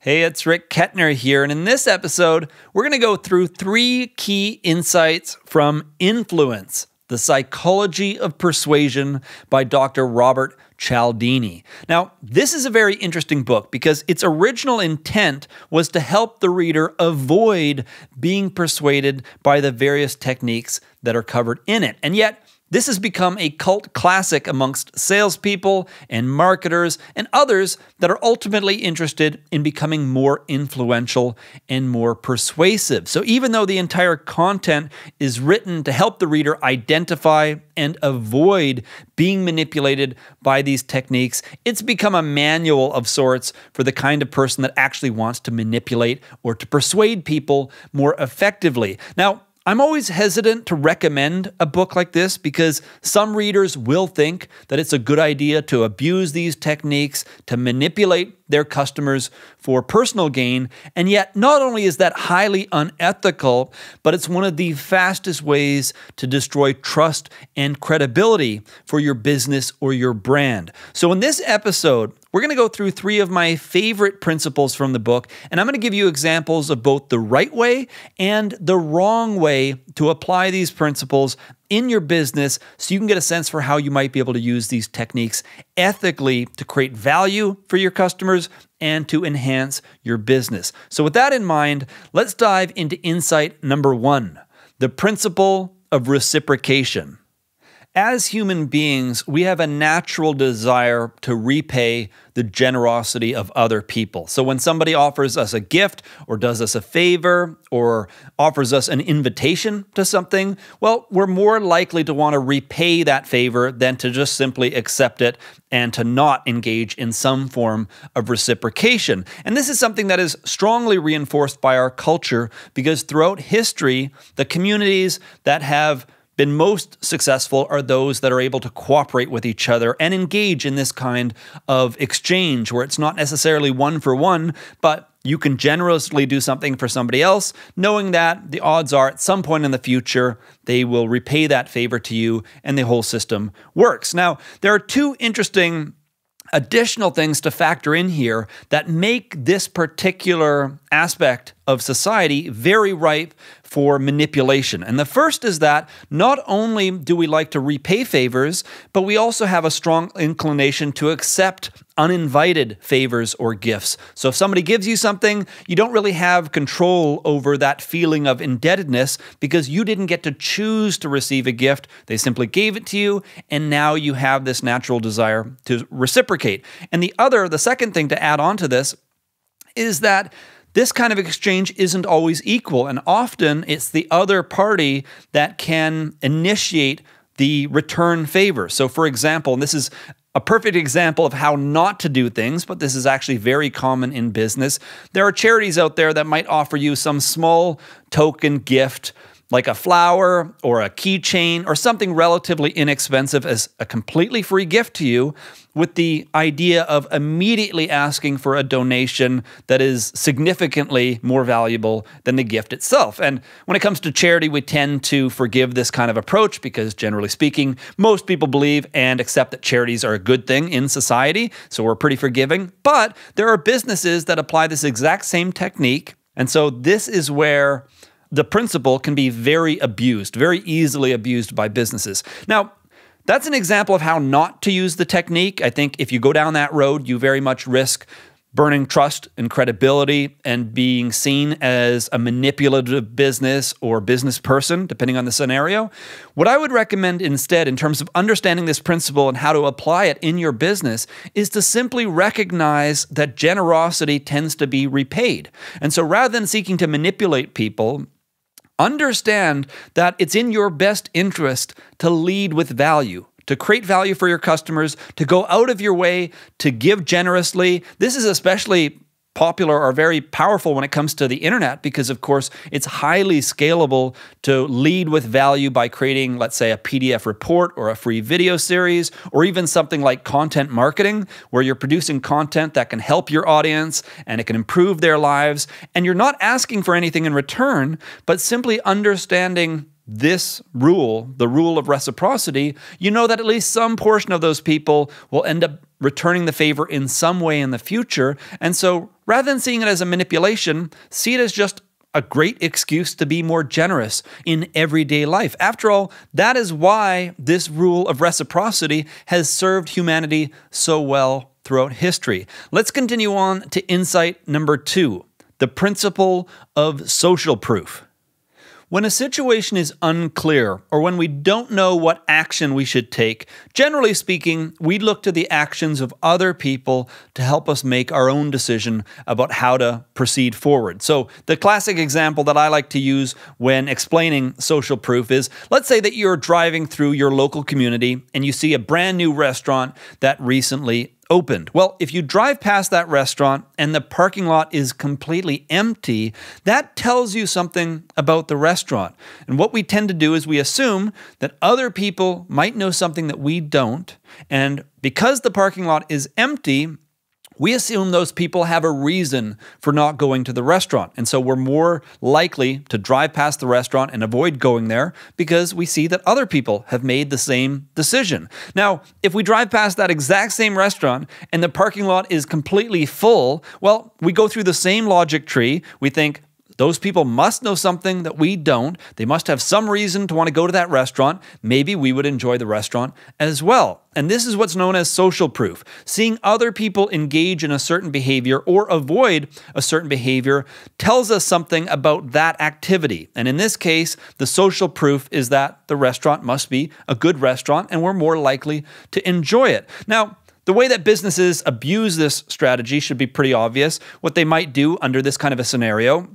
Hey, it's Rick Kettner here, and in this episode, we're going to go through three key insights from Influence The Psychology of Persuasion by Dr. Robert Cialdini. Now, this is a very interesting book because its original intent was to help the reader avoid being persuaded by the various techniques that are covered in it. And yet, this has become a cult classic amongst salespeople and marketers and others that are ultimately interested in becoming more influential and more persuasive. So, even though the entire content is written to help the reader identify and avoid being manipulated by these techniques, it's become a manual of sorts for the kind of person that actually wants to manipulate or to persuade people more effectively. Now, I'm always hesitant to recommend a book like this because some readers will think that it's a good idea to abuse these techniques, to manipulate their customers for personal gain. And yet, not only is that highly unethical, but it's one of the fastest ways to destroy trust and credibility for your business or your brand. So, in this episode, we're going to go through three of my favorite principles from the book, and I'm going to give you examples of both the right way and the wrong way to apply these principles in your business so you can get a sense for how you might be able to use these techniques ethically to create value for your customers and to enhance your business. So, with that in mind, let's dive into insight number one the principle of reciprocation. As human beings, we have a natural desire to repay the generosity of other people. So when somebody offers us a gift or does us a favor or offers us an invitation to something, well, we're more likely to want to repay that favor than to just simply accept it and to not engage in some form of reciprocation. And this is something that is strongly reinforced by our culture because throughout history, the communities that have been most successful are those that are able to cooperate with each other and engage in this kind of exchange where it's not necessarily one for one, but you can generously do something for somebody else, knowing that the odds are at some point in the future they will repay that favor to you and the whole system works. Now, there are two interesting additional things to factor in here that make this particular aspect of society very ripe for manipulation. And the first is that not only do we like to repay favors, but we also have a strong inclination to accept uninvited favors or gifts. So if somebody gives you something, you don't really have control over that feeling of indebtedness because you didn't get to choose to receive a gift. They simply gave it to you, and now you have this natural desire to reciprocate. And the other, the second thing to add on to this is that this kind of exchange isn't always equal, and often it's the other party that can initiate the return favor. So, for example, and this is a perfect example of how not to do things, but this is actually very common in business. There are charities out there that might offer you some small token gift like a flower or a keychain or something relatively inexpensive as a completely free gift to you with the idea of immediately asking for a donation that is significantly more valuable than the gift itself. And when it comes to charity, we tend to forgive this kind of approach because, generally speaking, most people believe and accept that charities are a good thing in society, so we're pretty forgiving. But there are businesses that apply this exact same technique. And so this is where the principle can be very abused, very easily abused by businesses. Now, that's an example of how not to use the technique. I think if you go down that road, you very much risk burning trust and credibility and being seen as a manipulative business or business person, depending on the scenario. What I would recommend instead, in terms of understanding this principle and how to apply it in your business, is to simply recognize that generosity tends to be repaid. And so rather than seeking to manipulate people, Understand that it's in your best interest to lead with value, to create value for your customers, to go out of your way, to give generously. This is especially popular are very powerful when it comes to the internet because, of course, it's highly scalable to lead with value by creating, let's say, a PDF report or a free video series, or even something like content marketing, where you're producing content that can help your audience and it can improve their lives. And you're not asking for anything in return, but simply understanding this rule, the rule of reciprocity, you know that at least some portion of those people will end up returning the favor in some way in the future. And so Rather than seeing it as a manipulation, see it as just a great excuse to be more generous in everyday life. After all, that is why this rule of reciprocity has served humanity so well throughout history. Let's continue on to insight number two the principle of social proof. When a situation is unclear or when we don't know what action we should take, generally speaking, we look to the actions of other people to help us make our own decision about how to proceed forward. So, the classic example that I like to use when explaining social proof is let's say that you're driving through your local community and you see a brand new restaurant that recently opened. Well, if you drive past that restaurant and the parking lot is completely empty, that tells you something about the restaurant. And what we tend to do is we assume that other people might know something that we don't. And because the parking lot is empty, we assume those people have a reason for not going to the restaurant. And so we're more likely to drive past the restaurant and avoid going there because we see that other people have made the same decision. Now, if we drive past that exact same restaurant and the parking lot is completely full, well, we go through the same logic tree. We think, those people must know something that we don't. They must have some reason to want to go to that restaurant. Maybe we would enjoy the restaurant as well. And this is what's known as social proof seeing other people engage in a certain behavior or avoid a certain behavior tells us something about that activity. And in this case, the social proof is that the restaurant must be a good restaurant and we're more likely to enjoy it. Now, the way that businesses abuse this strategy should be pretty obvious. What they might do under this kind of a scenario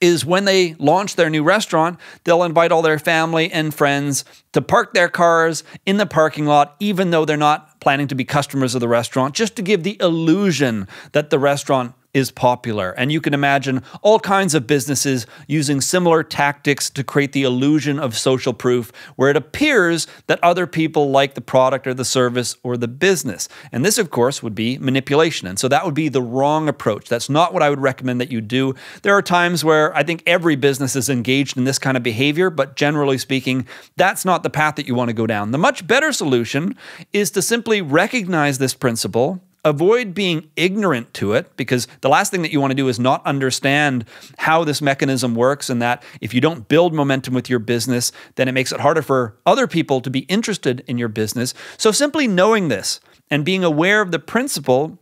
is when they launch their new restaurant, they'll invite all their family and friends to park their cars in the parking lot, even though they're not planning to be customers of the restaurant, just to give the illusion that the restaurant is popular. And you can imagine all kinds of businesses using similar tactics to create the illusion of social proof where it appears that other people like the product or the service or the business. And this, of course, would be manipulation. And so that would be the wrong approach. That's not what I would recommend that you do. There are times where I think every business is engaged in this kind of behavior, but generally speaking, that's not the path that you want to go down. The much better solution is to simply recognize this principle avoid being ignorant to it because the last thing that you want to do is not understand how this mechanism works and that if you don't build momentum with your business then it makes it harder for other people to be interested in your business so simply knowing this and being aware of the principle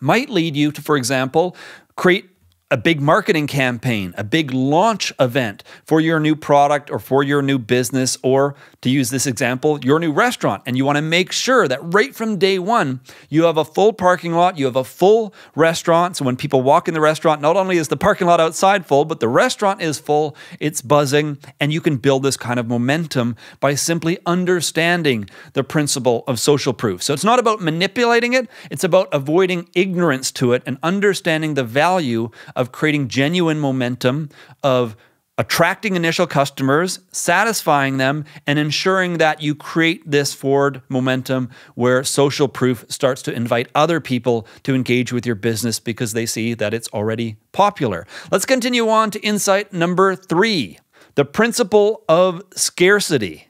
might lead you to for example create a big marketing campaign, a big launch event for your new product or for your new business, or to use this example, your new restaurant. And you want to make sure that right from day one, you have a full parking lot, you have a full restaurant. So when people walk in the restaurant, not only is the parking lot outside full, but the restaurant is full, it's buzzing, and you can build this kind of momentum by simply understanding the principle of social proof. So it's not about manipulating it, it's about avoiding ignorance to it and understanding the value of creating genuine momentum, of attracting initial customers, satisfying them, and ensuring that you create this forward momentum where social proof starts to invite other people to engage with your business because they see that it's already popular. Let's continue on to insight number three the principle of scarcity.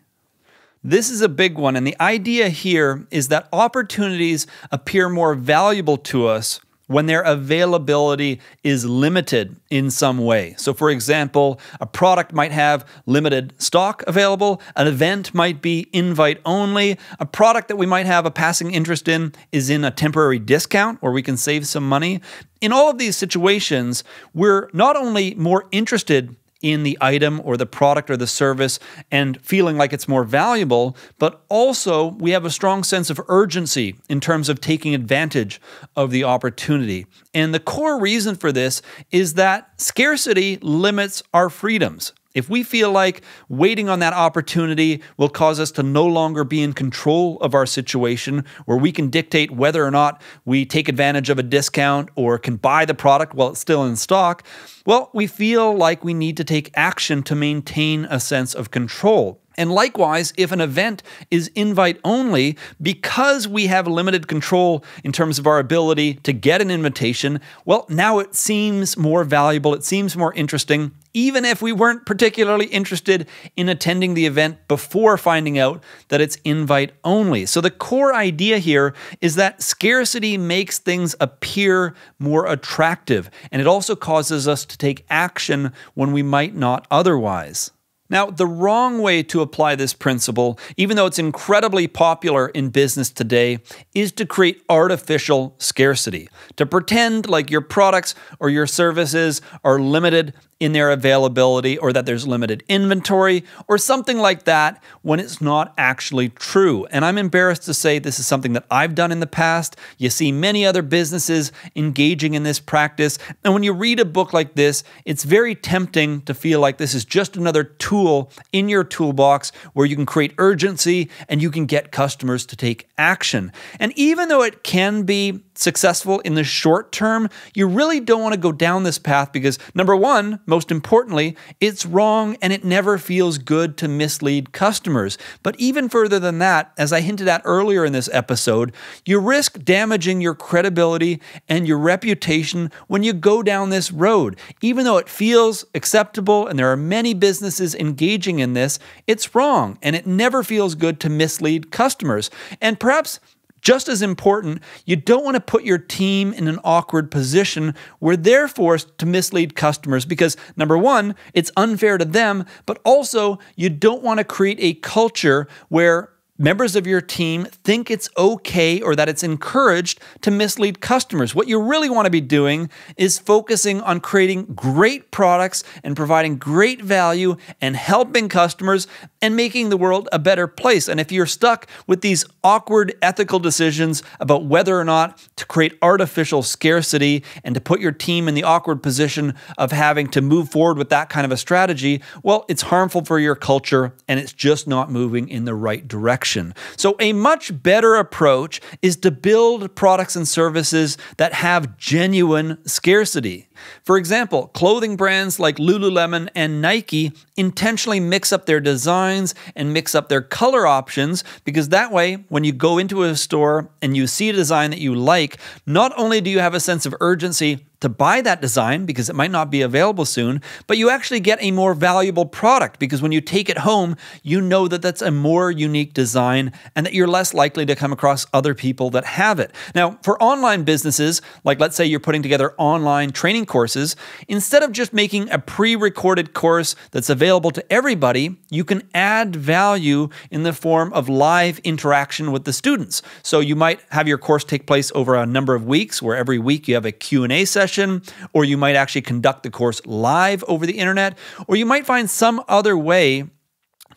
This is a big one, and the idea here is that opportunities appear more valuable to us when their availability is limited in some way. So, for example, a product might have limited stock available, an event might be invite only, a product that we might have a passing interest in is in a temporary discount where we can save some money. In all of these situations, we're not only more interested in the item or the product or the service and feeling like it's more valuable, but also we have a strong sense of urgency in terms of taking advantage of the opportunity. And the core reason for this is that scarcity limits our freedoms. If we feel like waiting on that opportunity will cause us to no longer be in control of our situation, where we can dictate whether or not we take advantage of a discount or can buy the product while it's still in stock, well, we feel like we need to take action to maintain a sense of control. And likewise, if an event is invite only, because we have limited control in terms of our ability to get an invitation, well, now it seems more valuable, it seems more interesting, even if we weren't particularly interested in attending the event before finding out that it's invite only. So, the core idea here is that scarcity makes things appear more attractive, and it also causes us to take action when we might not otherwise. Now, the wrong way to apply this principle, even though it's incredibly popular in business today, is to create artificial scarcity, to pretend like your products or your services are limited in their availability or that there's limited inventory or something like that when it's not actually true. And I'm embarrassed to say this is something that I've done in the past. You see many other businesses engaging in this practice. And when you read a book like this, it's very tempting to feel like this is just another tool in your toolbox where you can create urgency and you can get customers to take action. And even though it can be successful in the short term, you really don't want to go down this path because, number one, most importantly, it's wrong and it never feels good to mislead customers. But even further than that, as I hinted at earlier in this episode, you risk damaging your credibility and your reputation when you go down this road. Even though it feels acceptable and there are many businesses engaging in this, it's wrong and it never feels good to mislead customers. And perhaps just as important, you don't want to put your team in an awkward position where they're forced to mislead customers because, number one, it's unfair to them, but also you don't want to create a culture where members of your team think it's okay or that it's encouraged to mislead customers. What you really want to be doing is focusing on creating great products and providing great value and helping customers and making the world a better place. And if you're stuck with these awkward ethical decisions about whether or not to create artificial scarcity and to put your team in the awkward position of having to move forward with that kind of a strategy, well, it's harmful for your culture and it's just not moving in the right direction action. So, a much better approach is to build products and services that have genuine scarcity. For example, clothing brands like Lululemon and Nike intentionally mix up their designs and mix up their color options because that way, when you go into a store and you see a design that you like, not only do you have a sense of urgency to buy that design because it might not be available soon, but you actually get a more valuable product because when you take it home, you know that that's a more unique design and that you're less likely to come across other people that have it. Now, for online businesses, like let's say you're putting together online training courses, instead of just making a pre recorded course that's available to everybody, you can add value in the form of live interaction with the students. So you might have your course take place over a number of weeks where every week you have a Q&A session or you might actually conduct the course live over the internet or you might find some other way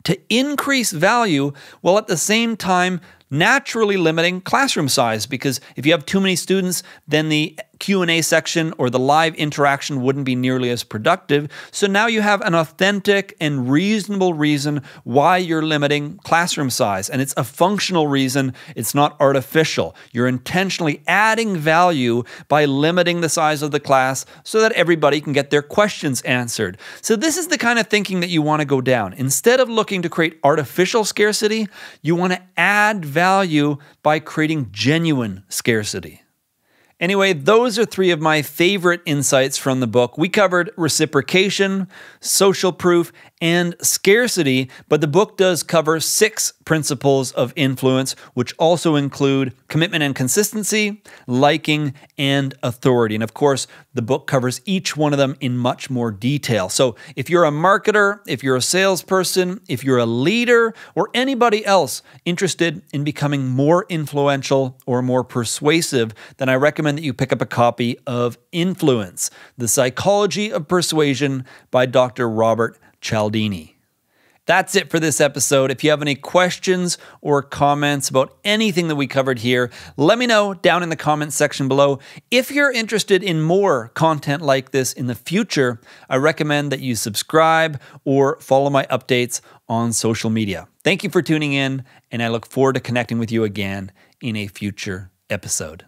to increase value while at the same time naturally limiting classroom size because if you have too many students, then the Q&A section or the live interaction wouldn't be nearly as productive. So now you have an authentic and reasonable reason why you're limiting classroom size and it's a functional reason, it's not artificial. You're intentionally adding value by limiting the size of the class so that everybody can get their questions answered. So this is the kind of thinking that you want to go down. Instead of looking to create artificial scarcity, you want to add value by creating genuine scarcity. Anyway, those are three of my favorite insights from the book. We covered reciprocation, social proof, and scarcity, but the book does cover six principles of influence, which also include commitment and consistency, liking, and authority. And of course, the book covers each one of them in much more detail. So if you're a marketer, if you're a salesperson, if you're a leader, or anybody else interested in becoming more influential or more persuasive, then I recommend recommend that you pick up a copy of Influence The Psychology of Persuasion by Dr. Robert Cialdini. That's it for this episode. If you have any questions or comments about anything that we covered here, let me know down in the comments section below. If you're interested in more content like this in the future, I recommend that you subscribe or follow my updates on social media. Thank you for tuning in, and I look forward to connecting with you again in a future episode.